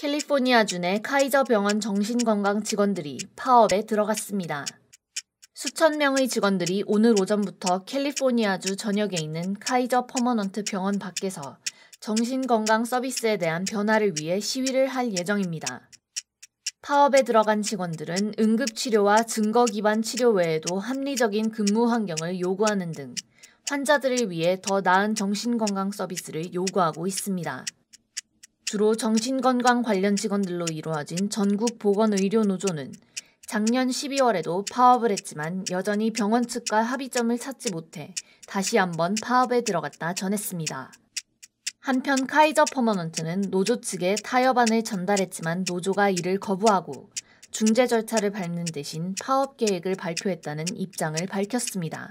캘리포니아주의 카이저 병원 정신건강 직원들이 파업에 들어갔습니다. 수천 명의 직원들이 오늘 오전부터 캘리포니아주 전역에 있는 카이저 퍼머넌트 병원 밖에서 정신건강 서비스에 대한 변화를 위해 시위를 할 예정입니다. 파업에 들어간 직원들은 응급치료와 증거 기반 치료 외에도 합리적인 근무 환경을 요구하는 등 환자들을 위해 더 나은 정신건강 서비스를 요구하고 있습니다. 주로 정신건강 관련 직원들로 이루어진 전국 보건의료노조는 작년 12월에도 파업을 했지만 여전히 병원 측과 합의점을 찾지 못해 다시 한번 파업에 들어갔다 전했습니다. 한편 카이저 퍼머넌트는 노조 측에 타협안을 전달했지만 노조가 이를 거부하고 중재 절차를 밟는 대신 파업 계획을 발표했다는 입장을 밝혔습니다.